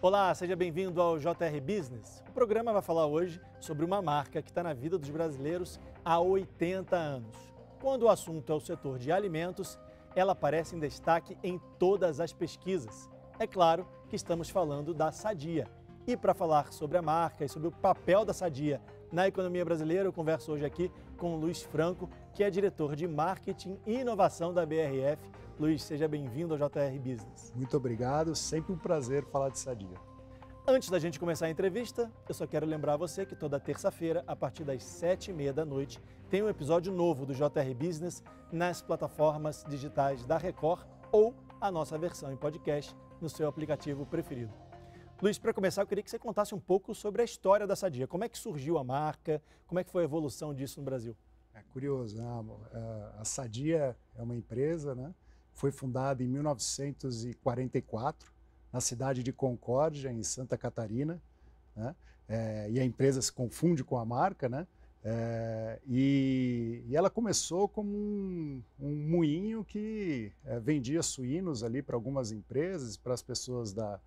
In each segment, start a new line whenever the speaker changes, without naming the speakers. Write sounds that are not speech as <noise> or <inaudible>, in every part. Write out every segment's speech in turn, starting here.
Olá, seja bem-vindo ao JR Business. O programa vai falar hoje sobre uma marca que está na vida dos brasileiros há 80 anos. Quando o assunto é o setor de alimentos, ela aparece em destaque em todas as pesquisas. É claro que estamos falando da Sadia. E para falar sobre a marca e sobre o papel da Sadia na economia brasileira, eu converso hoje aqui com Luiz Franco, que é diretor de Marketing e Inovação da BRF.
Luiz, seja bem-vindo ao JR Business. Muito obrigado, sempre um prazer falar de Sadia.
Antes da gente começar a entrevista, eu só quero lembrar você que toda terça-feira, a partir das sete e meia da noite, tem um episódio novo do JR Business nas plataformas digitais da Record ou a nossa versão em podcast no seu aplicativo preferido. Luiz, para começar, eu queria que você contasse um pouco sobre a história da Sadia. Como é que surgiu a marca? Como é que foi a evolução
disso no Brasil? É curioso, né, amor? É, a Sadia é uma empresa, né? Foi fundada em 1944 na cidade de Concórdia, em Santa Catarina, né? É, e a empresa se confunde com a marca, né? É, e, e, ela começou como um, um moinho que é, vendia suínos ali para algumas empresas, para as pessoas da,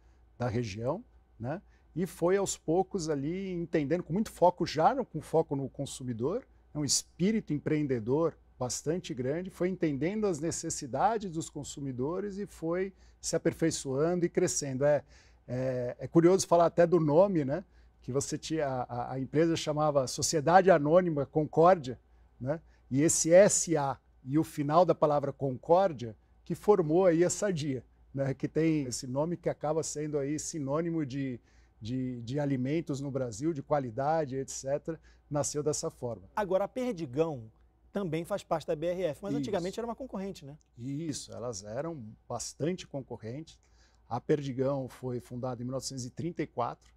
da região, né? e foi aos poucos ali entendendo, com muito foco já, com foco no consumidor, é um espírito empreendedor bastante grande, foi entendendo as necessidades dos consumidores e foi se aperfeiçoando e crescendo. É, é, é curioso falar até do nome, né? que você tinha, a, a empresa chamava Sociedade Anônima Concórdia, né? e esse SA e o final da palavra concórdia que formou aí a Sadia né, que tem esse nome que acaba sendo aí sinônimo de, de, de, alimentos no Brasil, de qualidade, etc., nasceu dessa forma.
Agora, a Perdigão também faz parte da BRF, mas Isso. antigamente era uma concorrente, né?
Isso, elas eram bastante concorrentes. A Perdigão foi fundada em 1934,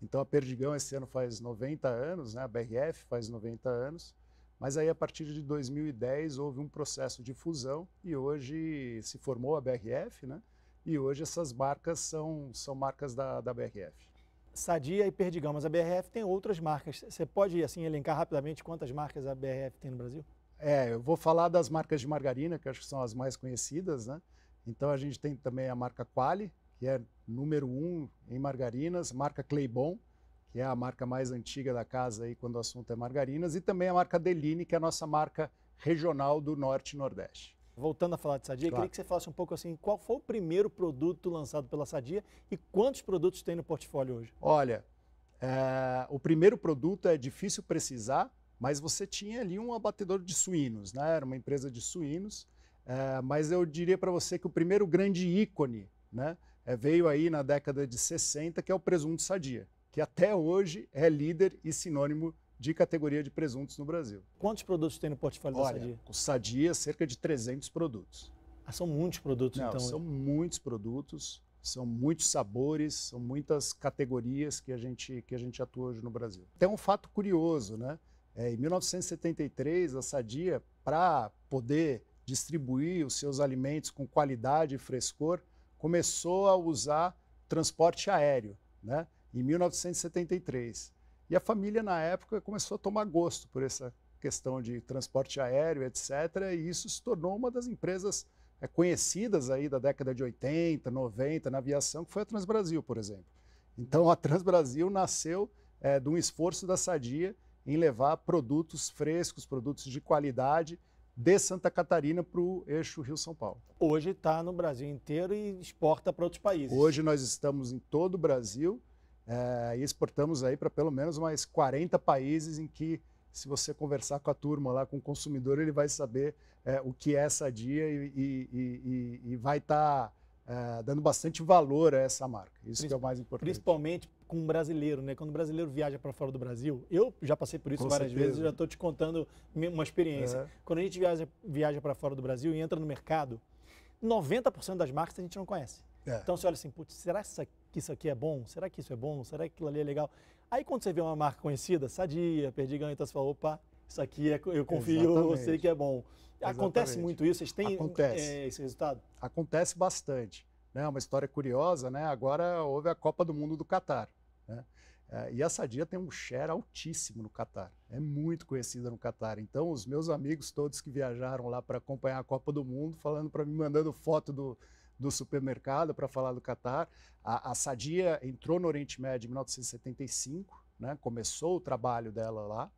então a Perdigão esse ano faz 90 anos, né? a BRF faz 90 anos. Mas aí, a partir de 2010, houve um processo de fusão e hoje se formou a BRF, né? E hoje essas marcas são, são marcas da, da BRF. Sadia e Perdigão, mas a BRF tem outras marcas. Você pode assim elencar rapidamente quantas marcas a BRF tem no Brasil? É, eu vou falar das marcas de margarina, que acho que são as mais conhecidas, né? Então a gente tem também a marca Quali, que é número um em margarinas, marca Claybon, que é a marca mais antiga da casa aí quando o assunto é margarinas, e também a marca Deline, que é a nossa marca regional do Norte e Nordeste. Voltando a falar de Sadia, claro. queria que você falasse um pouco assim, qual foi o primeiro produto lançado pela Sadia e quantos produtos tem no portfólio hoje? Olha, é, o primeiro produto é difícil precisar, mas você tinha ali um abatedor de suínos, né? Era uma empresa de suínos, é, mas eu diria para você que o primeiro grande ícone, né? É, veio aí na década de 60, que é o presunto Sadia, que até hoje é líder e sinônimo de categoria de presuntos no Brasil. Quantos produtos tem no portfólio Olha, da Sadia? O Sadia, é cerca de 300 produtos. Ah, são muitos produtos, Não, então? São muitos produtos, são muitos sabores, são muitas categorias que a gente, que a gente atua hoje no Brasil. Tem um fato curioso, né? É, em 1973, a Sadia, para poder distribuir os seus alimentos com qualidade e frescor, começou a usar transporte aéreo, né? em 1973. E a família, na época, começou a tomar gosto por essa questão de transporte aéreo, etc. E isso se tornou uma das empresas é, conhecidas aí da década de 80, 90 na aviação, que foi a Transbrasil, por exemplo. Então, a Transbrasil nasceu é, de um esforço da Sadia em levar produtos frescos, produtos de qualidade de Santa Catarina para o eixo Rio-São Paulo.
Hoje está no Brasil inteiro e exporta para outros países.
Hoje nós estamos em todo o Brasil é, e exportamos aí para pelo menos mais 40 países em que se você conversar com a turma lá, com o consumidor, ele vai saber é, o que é dia e, e, e, e vai estar tá, é, dando bastante valor a essa marca. Isso que é o mais importante. Principalmente
com o brasileiro, né? Quando o brasileiro viaja para fora do Brasil, eu já passei por isso com várias certeza. vezes, já estou te contando uma experiência. É. Quando a gente viaja, viaja para fora do Brasil e entra no mercado, 90% das marcas a gente não conhece. É. Então você olha assim, putz, será que que isso aqui é bom? Será que isso é bom? Será que aquilo ali é legal? Aí quando você vê uma marca conhecida, Sadia, Perdigão, então você fala, opa,
isso aqui é, eu confio, Exatamente. eu sei que é bom. Exatamente. Acontece muito isso? Vocês têm é, esse resultado? Acontece bastante. Né? Uma história curiosa, né? agora houve a Copa do Mundo do Catar. Né? É, e a Sadia tem um share altíssimo no Catar. É muito conhecida no Catar. Então, os meus amigos todos que viajaram lá para acompanhar a Copa do Mundo, falando para mim, mandando foto do, do supermercado para falar do Catar. A, a Sadia entrou no Oriente Médio em 1975, né? começou o trabalho dela lá.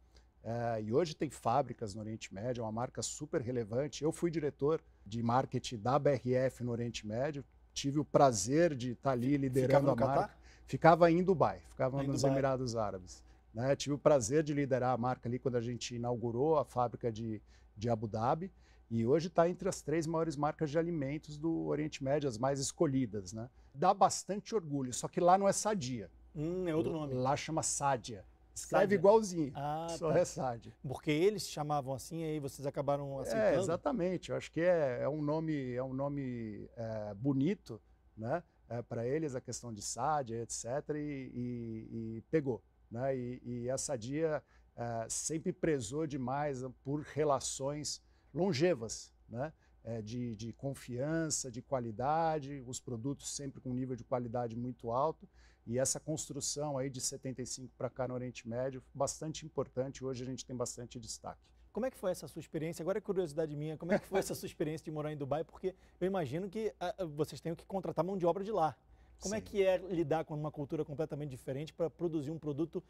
É, e hoje tem fábricas no Oriente Médio, é uma marca super relevante. Eu fui diretor de marketing da BRF no Oriente Médio, tive o prazer de estar tá ali liderando a marca. Ficava em Dubai, ficava em nos Dubai. Emirados Árabes. Né? Tive o prazer de liderar a marca ali quando a gente inaugurou a fábrica de, de Abu Dhabi. E hoje está entre as três maiores marcas de alimentos do Oriente Médio, as mais escolhidas, né? Dá bastante orgulho, só que lá não é Sadia. Hum, é outro nome. Lá chama Sadia. Escreve Sádia. igualzinho, ah, tá. só tá. é Sádia. Porque
eles chamavam assim e aí vocês acabaram é, aceitando? É,
exatamente. Eu acho que é, é um nome, é um nome é, bonito, né? É, Para eles, a questão de Sádia, etc. E, e, e pegou. Né? E, e a Sadia é, sempre prezou demais por relações longevas, né? É, de, de, confiança, de qualidade, os produtos sempre com nível de qualidade muito alto. E essa construção aí de 75 para cá no Oriente Médio, bastante importante. Hoje a gente tem bastante destaque. Como é que foi essa sua
experiência? Agora é curiosidade minha, como é que foi essa sua experiência de morar em Dubai? Porque eu imagino que uh, vocês tenham que contratar mão de obra de lá. Como é Sim. é que é lidar com uma cultura completamente diferente para produzir um produto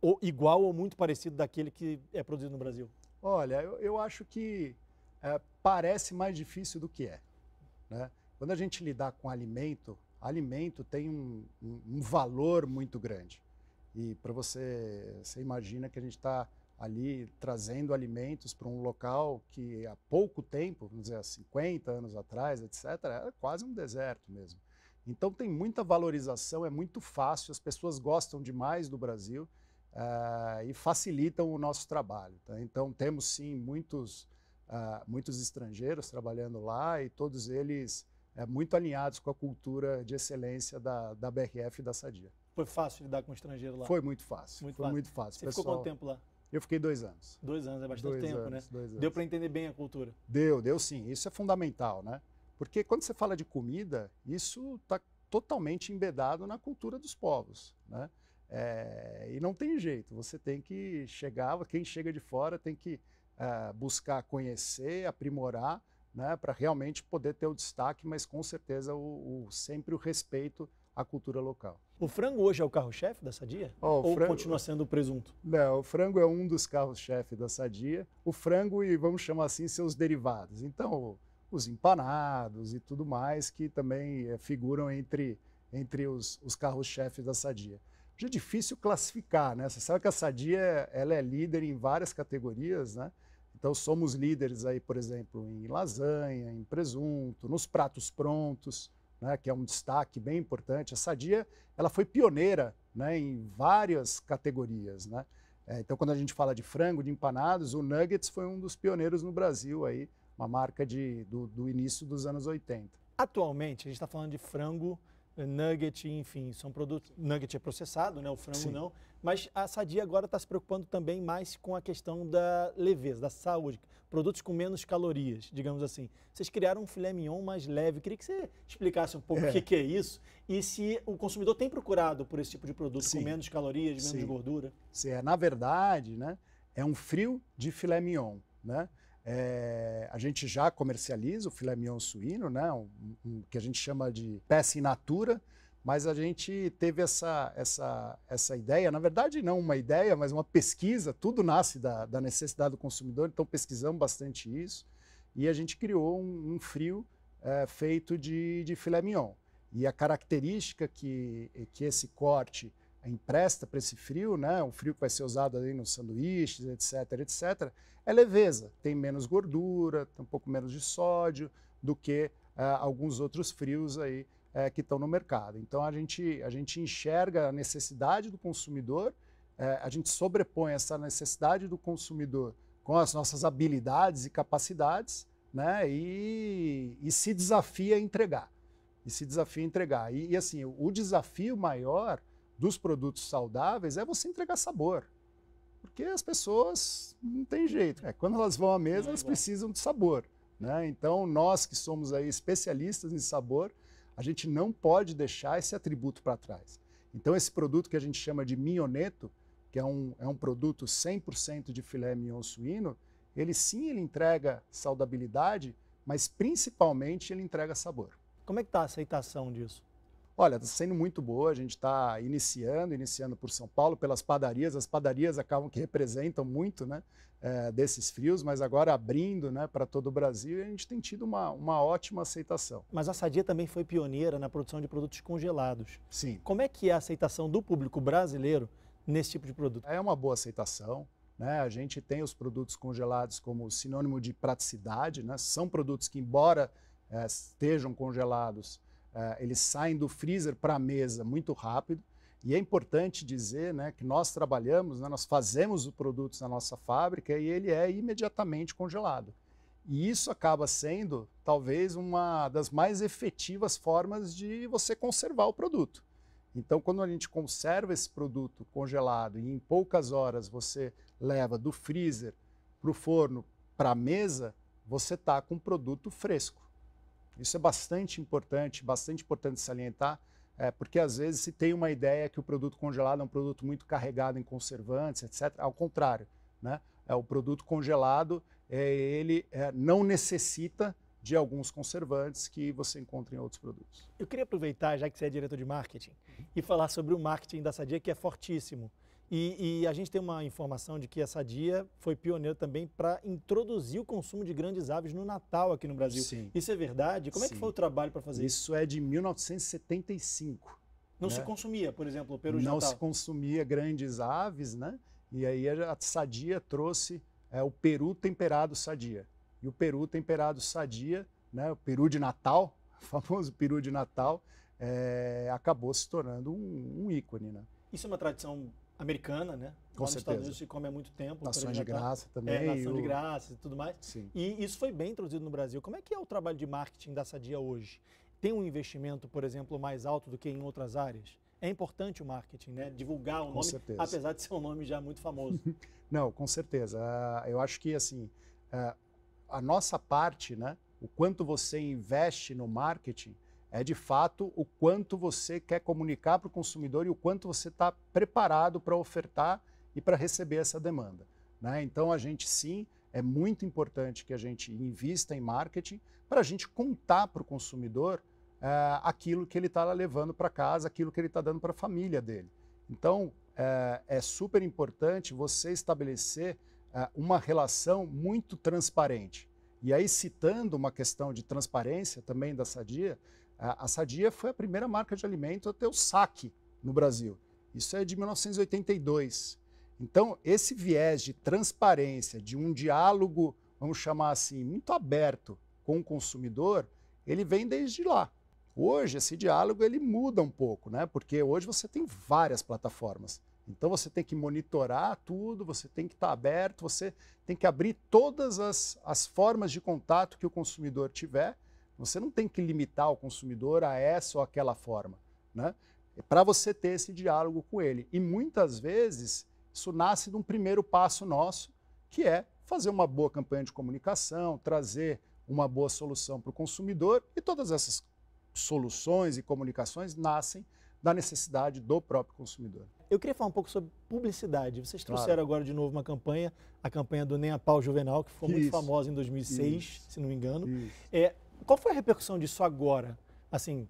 ou igual ou muito parecido daquele que é produzido no Brasil?
Olha, eu, eu acho que é, parece mais difícil do que é. Né? Quando a gente lidar com alimento, alimento tem um, um, um valor muito grande. E para você, você imagina que a gente está ali trazendo alimentos para um local que há pouco tempo, vamos dizer, há 50 anos atrás, etc., era quase um deserto mesmo. Então tem muita valorização, é muito fácil, as pessoas gostam demais do Brasil uh, e facilitam o nosso trabalho. Tá? Então, temos sim muitos, uh, muitos estrangeiros trabalhando lá e todos eles uh, muito alinhados com a cultura de excelência da, da BRF e da Sadia. Foi
fácil lidar com o estrangeiro lá? Foi muito fácil. Muito foi fácil. muito fácil. Você Pessoal, ficou quanto tempo lá?
Eu fiquei dois anos. Dois anos, é bastante dois tempo, anos, né? Dois anos. Deu para entender bem a cultura? Deu, deu sim. Isso é fundamental, né? Porque quando você fala de comida, isso está totalmente embedado na cultura dos povos, né? É, e não tem jeito, você tem que chegar, quem chega de fora tem que é, buscar conhecer, aprimorar, né, para realmente poder ter o destaque, mas com certeza o, o, sempre o respeito à cultura local. O frango hoje é o carro-chefe da Sadia? Oh, Ou frango... continua sendo o presunto? Não, o frango é um dos carros-chefe da Sadia. O frango e, vamos chamar assim, seus derivados. Então, os empanados e tudo mais que também é, figuram entre, entre os, os carros chefe da Sadia de é difícil classificar, né? Você sabe que a Sadia ela é líder em várias categorias, né? Então somos líderes aí, por exemplo, em lasanha, em presunto, nos pratos prontos, né? Que é um destaque bem importante. A Sadia ela foi pioneira, né? Em várias categorias, né? É, então quando a gente fala de frango, de empanados, o Nuggets foi um dos pioneiros no Brasil aí, uma marca de, do, do início dos anos 80.
Atualmente a gente está falando de frango nugget, enfim, são produtos. Nugget é processado, né? O frango Sim. não. Mas a Sadia agora está se preocupando também mais com a questão da leveza, da saúde, produtos com menos calorias, digamos assim. Vocês criaram um filé mignon mais leve. Queria que você explicasse um pouco é. o que, que, é isso e se o consumidor tem procurado por esse tipo de
produto Sim. com menos
calorias, menos Sim.
gordura. Sim. É, na verdade, né? É um frio de filé mignon, né? É a gente já comercializa o filé mignon suíno, né? Um, um, que a gente chama de peça in natura, mas a gente teve essa, essa, essa ideia, na verdade não uma ideia, mas uma pesquisa, tudo nasce da, da necessidade do consumidor, então pesquisamos bastante isso, e a gente criou um, um frio é, feito de, de filé mignon. E a característica que, que esse corte empresta para esse frio, né, o frio que vai ser usado ali nos sanduíches, etc, etc, é leveza. Tem menos gordura, tem um pouco menos de sódio do que uh, alguns outros frios aí uh, que estão no mercado. Então a gente, a gente enxerga a necessidade do consumidor, uh, a gente sobrepõe essa necessidade do consumidor com as nossas habilidades e capacidades, né, e, e se desafia a entregar. E se desafia a entregar. E, e assim, o, o desafio maior dos produtos saudáveis é você entregar sabor. Porque as pessoas não tem jeito. É, quando elas vão à mesa, elas é. precisam de sabor. Né? Então, nós que somos aí especialistas em sabor, a gente não pode deixar esse atributo para trás. Então, esse produto que a gente chama de mioneto, que é um, é um produto 100% de filé mignon suíno, ele sim ele entrega saudabilidade, mas principalmente ele entrega sabor. Como é que está a aceitação disso? Olha, está sendo muito boa, a gente está iniciando, iniciando por São Paulo, pelas padarias, as padarias acabam que representam muito né, é, desses frios, mas agora abrindo né, para todo o Brasil a gente tem tido uma, uma ótima aceitação. Mas a Sadia também foi pioneira na produção de produtos congelados. Sim. Como é que é a aceitação do público brasileiro nesse tipo de produto? É uma boa aceitação. Né? A gente tem os produtos congelados como sinônimo de praticidade, né? são produtos que, embora é, estejam congelados, ah, eles saem do freezer para a mesa muito rápido. E é importante dizer né, que nós trabalhamos, né, nós fazemos os produtos na nossa fábrica e ele é imediatamente congelado. E isso acaba sendo talvez uma das mais efetivas formas de você conservar o produto. Então, quando a gente conserva esse produto congelado e em poucas horas você leva do freezer para o forno, para a mesa, você está com um produto fresco. Isso é bastante importante, bastante importante salientar, é, porque às vezes se tem uma ideia que o produto congelado é um produto muito carregado em conservantes, etc. Ao contrário, né? É, o produto congelado é, ele é, não necessita de alguns conservantes que você encontra em outros produtos. Eu queria aproveitar, já que você é diretor de marketing, uhum. e falar sobre o marketing da
Sadia, que é fortíssimo. E, e, a gente tem uma informação de que a Sadia foi pioneira também para introduzir o consumo de grandes aves no Natal aqui no Brasil. Sim. Isso é verdade? Como Sim. é que foi o trabalho para fazer isso?
Isso é de 1975. Não né? se consumia, por exemplo, o peru de Não Natal? Não se consumia grandes aves, né? E aí a Sadia trouxe é, o peru temperado Sadia. E o peru temperado Sadia, né, o peru de Natal, <laughs> o famoso peru de Natal, é, acabou se tornando um, um ícone, né?
Isso é uma tradição americana, né? Com Lá certeza. nos Estados Unidos se come há muito tempo. Nações de né? graça também. É, nação o... de graça e tudo mais. Sim. E isso foi bem introduzido no Brasil. Como é que é o trabalho de marketing da Sadia hoje? Tem um investimento, por exemplo, mais alto do que em outras áreas? É importante o marketing,
né? Divulgar o com nome, certeza. apesar
de ser um nome já muito famoso.
<laughs> Não, com certeza. Uh, eu acho que, assim, uh, a nossa parte, né? O quanto você investe no marketing é de fato o quanto você quer comunicar para o consumidor e o quanto você está preparado para ofertar e para receber essa demanda. Né? Então, a gente sim, é muito importante que a gente invista em marketing para a gente contar para o consumidor é, aquilo que ele está levando para casa, aquilo que ele está dando para a família dele. Então, é, é, super importante você estabelecer é, uma relação muito transparente. E aí, citando uma questão de transparência também da Sadia, a Sadia foi a primeira marca de alimento a ter o saque no Brasil. Isso é de 1982. Então, esse viés de transparência, de um diálogo, vamos chamar assim, muito aberto com o consumidor, ele vem desde lá. Hoje, esse diálogo ele muda um pouco, né? porque hoje você tem várias plataformas. Então, você tem que monitorar tudo, você tem que estar aberto, você tem que abrir todas as, as formas de contato que o consumidor tiver você não tem que limitar o consumidor a essa ou aquela forma, né? É para você ter esse diálogo com ele. E muitas vezes isso nasce de um primeiro passo nosso, que é fazer uma boa campanha de comunicação, trazer uma boa solução para o consumidor e todas essas soluções e comunicações nascem da necessidade do próprio consumidor. Eu queria falar um pouco sobre publicidade. Vocês trouxeram claro. agora de novo uma campanha, a campanha do Nem a
Pau Juvenal, que foi muito famosa em 2006, Isso. se não me engano. É, qual foi a repercussão disso agora? Assim,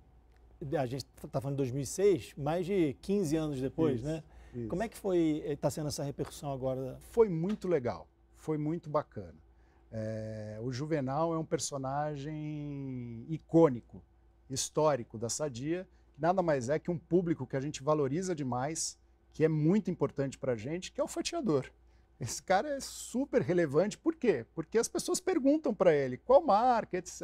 a gente está falando de 2006, mais de 15 anos depois, isso, né? Isso. Como
é que foi, está eh, sendo essa repercussão agora? Foi muito legal, foi muito bacana. É, o Juvenal é um personagem icônico, histórico da Sadia, nada mais é que um público que a gente valoriza demais, que é muito importante para a gente, que é o fatiador. Esse cara é super relevante, por quê? Porque as pessoas perguntam para ele qual marca, etc.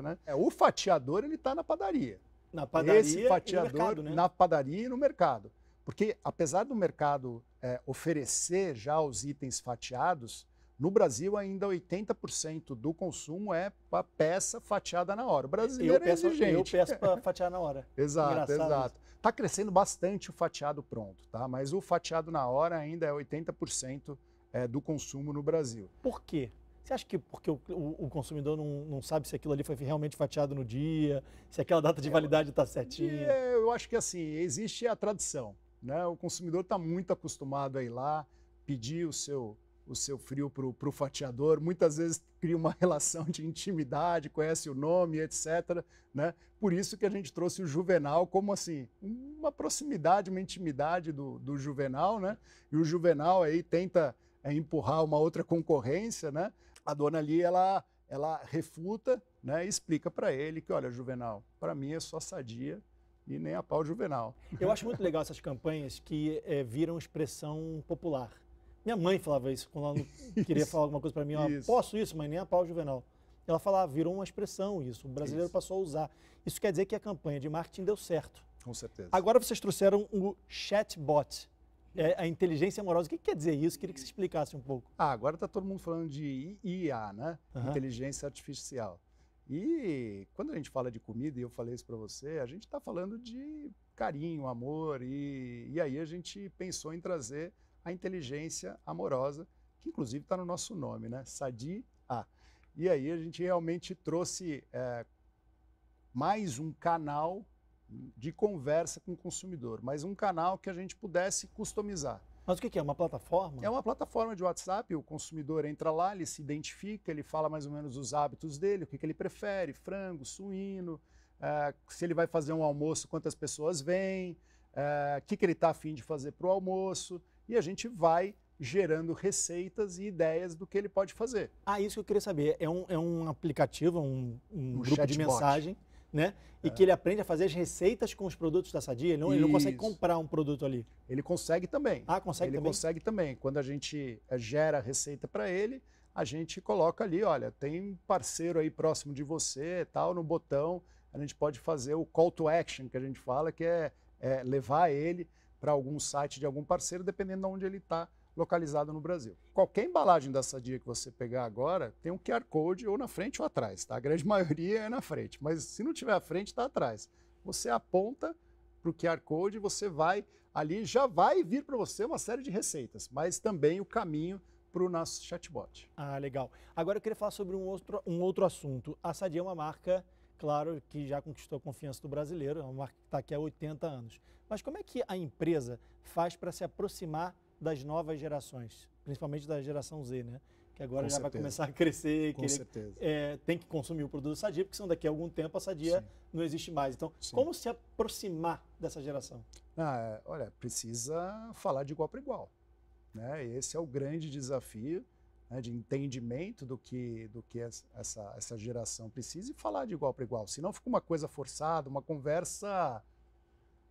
Né? É, o fatiador ele está na padaria. Na padaria Esse fatiador, e no mercado, né? na padaria e no mercado. Porque apesar do mercado é, oferecer já os itens fatiados, no Brasil, ainda 80% do consumo é para peça fatiada na hora. O Brasil eu peço, exigente. Eu peço para <laughs> fatiar na hora. exato, Engraçado exato. Está crescendo bastante o fatiado pronto, tá? mas o fatiado na hora ainda é 80% é, do consumo no Brasil. Por quê? Você acha que porque o, o, consumidor não, não, sabe se aquilo ali foi realmente fatiado no dia,
se aquela data de é, validade está certinha? É,
eu acho que assim, existe a tradição. Né? O consumidor está muito acostumado a ir lá, pedir o seu, o seu frio para o fatiador, muitas vezes cria uma <laughs> relação de intimidade, conhece o nome, etc. Né? Por isso que a gente trouxe o Juvenal como assim, uma proximidade, uma intimidade do, do Juvenal, né? E o Juvenal aí tenta é, empurrar uma outra concorrência, né? A dona ali ela ela refuta, né? E explica para ele que olha, Juvenal, para mim é só Sadia e nem a pau Juvenal. Eu acho muito legal essas campanhas
que é, viram expressão popular. Minha mãe falava isso quando ela <laughs> isso, queria falar alguma coisa para mim. Ela, isso. posso isso, mas nem a pau Juvenal. Ela falava, virou uma expressão isso. O brasileiro isso. passou a usar. Isso quer dizer que a campanha de marketing deu certo. Com certeza. Agora vocês trouxeram o chatbot.
É, a inteligência amorosa, o que quer dizer isso? Queria que você explicasse um pouco. Ah, agora está todo mundo falando de IA, né? Uhum. Inteligência Artificial. E quando a gente fala de comida, e eu falei isso para você, a gente está falando de carinho, amor, e, e aí a gente pensou em trazer a inteligência amorosa, que inclusive está no nosso nome, né? Sadi A. E aí a gente realmente trouxe é, mais um canal de conversa com o consumidor, mas um canal que a gente pudesse customizar. Mas o que é? Uma plataforma? É uma plataforma de WhatsApp, o consumidor entra lá, ele se identifica, ele fala mais ou menos os hábitos dele, o que, ele prefere, frango, suíno, eh, se ele vai fazer um almoço, quantas pessoas vêm, o eh, que, que ele está afim de fazer para o almoço, e a gente vai gerando receitas e ideias do que ele pode fazer. Ah, isso que eu queria saber. É um,
é um aplicativo, um, um, um grupo chatbot. de mensagem né? E é. que ele aprende a fazer as receitas com os produtos da Sadia, ele não, ele não consegue comprar um produto ali. Ele
consegue também. Ah, consegue ele também? Ele consegue também. Quando a gente eh, gera receita para ele, a gente coloca ali, olha, tem parceiro aí próximo de você, tal, no botão, a gente pode fazer o call to action que a gente fala, que é, é levar ele para algum site de algum parceiro, dependendo de onde ele está localizado no Brasil. Qualquer embalagem da Sadia que você pegar agora tem um QR Code ou na frente ou atrás, tá? A grande <laughs> maioria é na frente, mas se não tiver à frente, está atrás. Você aponta para o QR Code, você vai ali, já vai vir para você uma série de receitas, mas também o caminho para o nosso chatbot. Ah,
legal. Agora eu queria falar sobre um outro, um outro assunto. A Sadia é uma marca, claro, que já conquistou a confiança do brasileiro, é uma marca que está aqui há 80 anos. Mas como é que a empresa faz para se aproximar das novas gerações, principalmente da geração Z, né? Que agora Com já certeza. vai começar a crescer, Com querer, certeza. É, tem que consumir o produto Sadia, porque senão daqui a algum tempo a Sadia Sim.
não existe mais. Então, Sim. como se aproximar dessa geração? Ah, é, olha, precisa falar de igual para igual. Né? Esse é o grande desafio né, de entendimento do que, do que essa, essa geração precisa e falar de igual para igual. Senão fica uma coisa forçada, uma conversa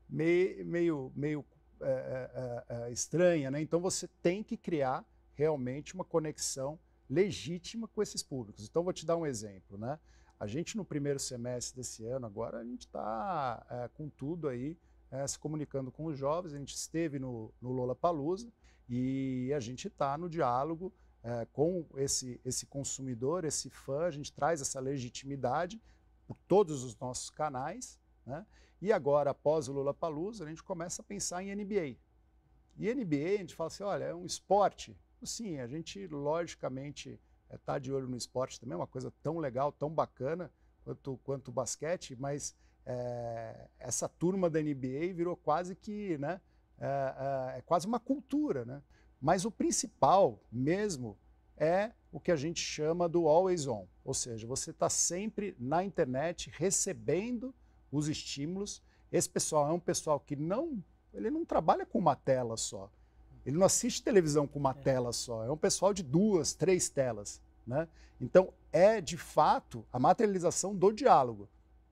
meio, meio, meio é é, é, é, estranha, né? Então você tem que criar realmente uma conexão legítima com esses públicos. Então vou te dar um exemplo, né? A gente no primeiro semestre desse ano, agora a gente está é, com tudo aí, é, se comunicando com os jovens. A gente esteve no, no Lola Palusa e a gente está no diálogo com esse, esse consumidor, esse fã. A gente traz essa legitimidade por todos os nossos canais, né? E agora, após o Lula Palusa, a gente começa a pensar em NBA. E NBA, a gente fala assim: olha, é um esporte. Sim, a gente, logicamente, está é, tá de olho no esporte também, é uma coisa tão legal, tão bacana quanto, quanto o basquete, mas é, essa turma da NBA virou quase que, né, é, é, é, quase uma cultura, né? Mas o principal mesmo é o que a gente chama do always on, ou seja, você está sempre na internet recebendo os estímulos. Esse pessoal é um pessoal que não, ele não trabalha com uma tela só. Ele não assiste televisão com uma é. tela só. É um pessoal de duas, três telas, né? Então é de fato a materialização do diálogo.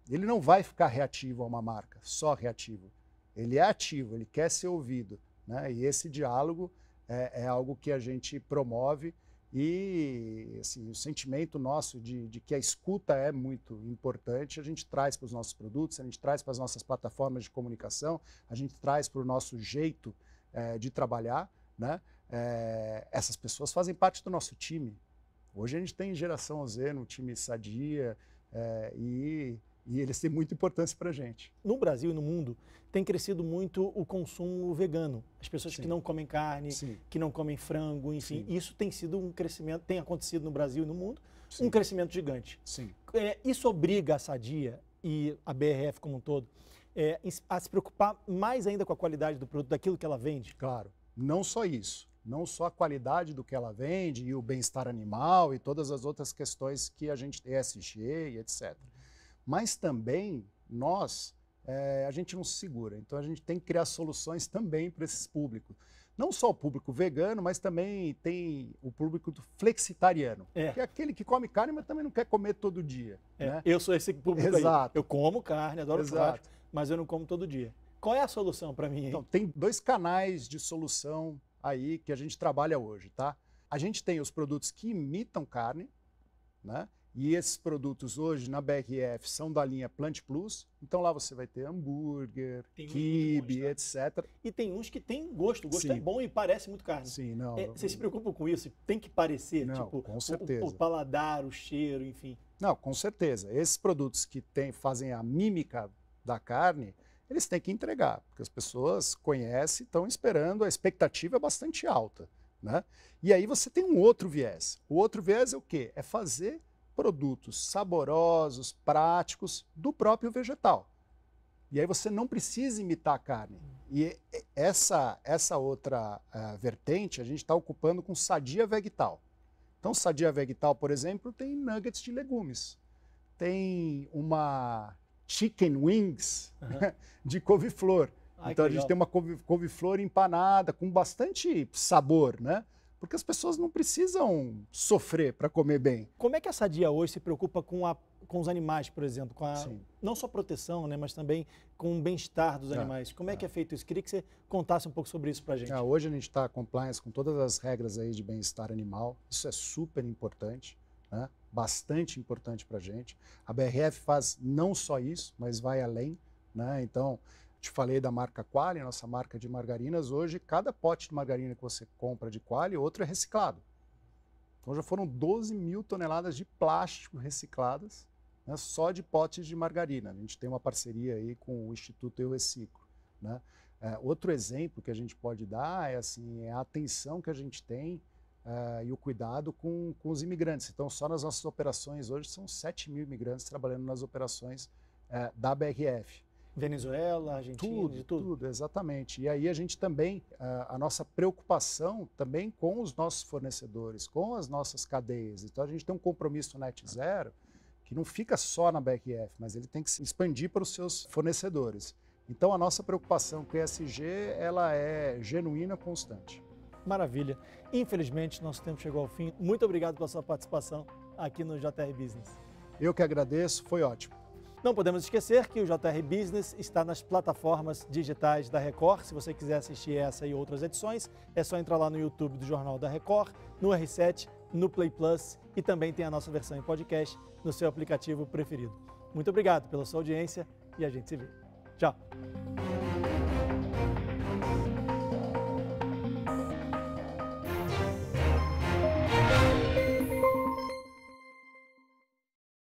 Ele não vai ficar reativo a uma marca, só reativo. Ele é ativo, ele quer ser ouvido, né? E esse diálogo é, é algo que a gente promove e assim, o sentimento nosso de, de que a escuta é muito importante, a gente traz para os nossos produtos, a gente traz para as nossas plataformas de comunicação, a gente traz para o nosso jeito é, de trabalhar. Né? É, essas pessoas fazem parte do nosso time. Hoje a gente tem geração Z no time Sadia é, e e eles têm muita importância para a gente. No Brasil e no mundo, tem crescido muito o consumo vegano.
As pessoas Sim. que não comem carne, Sim. que não comem frango, enfim. Sim. Isso tem sido um crescimento, tem acontecido no Brasil e no mundo, um crescimento gigante. É, isso obriga a Sadia e a BRF como um todo é, a se preocupar mais ainda com a qualidade do produto, daquilo que ela
vende? Claro. Não só isso não só a qualidade do que ela vende e o bem-estar animal e todas as outras questões que a gente tem, ESG e etc mas também nós, é, a gente não se segura. Então a gente tem que criar soluções também para esses públicos. Não só o público vegano, mas também tem o público flexitariano, é. que é aquele que come carne, mas também não quer comer todo dia. É, né? Eu sou esse público Exato. Aí. Eu como carne, adoro carne mas eu não como todo dia. Qual é a solução para mim? Hein? Então, tem dois canais de solução aí que a gente trabalha hoje, tá? A gente tem os produtos que imitam carne, né? E esses produtos hoje na BRF são da linha Plant Plus. Então lá você vai ter hambúrguer, tem né? etc. E tem uns que tem
gosto. O gosto é Sim. é bom e parece muito carne. Sim, não. É, você se preocupa com isso? Tem que parecer, não, tipo, com
certeza. O, o, paladar, o cheiro, enfim. Não, com certeza. Esses produtos que tem, fazem a mímica da carne, eles têm que entregar, porque as pessoas conhecem, estão esperando, a expectativa é bastante alta. Né? E aí você tem um outro viés. O outro viés é o quê? É fazer produtos saborosos, práticos do próprio vegetal. E aí você não precisa imitar a carne. E essa, essa outra uh, vertente a gente está ocupando com sadia vegetal. Então, sadia vegetal, por exemplo, tem nuggets de legumes. Tem uma chicken wings uhum. de couve-flor. então, a gente legal. tem uma couve-flor empanada com bastante sabor, né? Porque as pessoas não precisam sofrer para comer bem. Como é que a Sadia hoje se preocupa com, a, com os animais, por exemplo? Com a, não só
proteção, né, mas também com o bem-estar dos é. animais. Como é, que é. é feito isso? Queria que você contasse um pouco sobre
isso para a gente. É, hoje a gente está compliance com todas as regras aí de bem-estar animal. Isso é super importante. Né? bastante importante para a gente. A BRF faz não só isso, mas vai além. Né? Então, te falei da marca a nossa marca de margarinas. Hoje, cada pote de margarina que você compra de Quali, outro é reciclado. Então já foram 12 mil toneladas de plástico recicladas né, só de potes de margarina. A gente tem uma parceria aí com o Instituto Eu Reciclo. Né? É, outro exemplo que a gente pode dar é, assim, é a atenção que a gente tem é, e o cuidado com, com os imigrantes. Então, só nas nossas operações hoje são 7 mil imigrantes trabalhando nas operações é, da BRF. Venezuela, Argentina, tudo, tudo, tudo. exatamente. E aí a gente também, a, a, nossa preocupação também com os nossos fornecedores, com as nossas cadeias. Então a gente tem um compromisso net é. zero que não fica só na BRF, mas ele tem que se expandir para os seus fornecedores. Então a nossa preocupação com o ESG, ela é genuína, constante. Maravilha. Infelizmente,
nosso tempo chegou ao fim. Muito obrigado pela sua participação aqui no JR Business.
Eu que agradeço, foi ótimo.
Não podemos esquecer que o JR Business está nas plataformas digitais da Record. Se você quiser assistir essa e outras edições, é só entrar lá no YouTube do Jornal da Record, no R7, no Play Plus e também tem a nossa versão em podcast no seu aplicativo preferido. Muito obrigado pela sua audiência e a gente se vê. Tchau!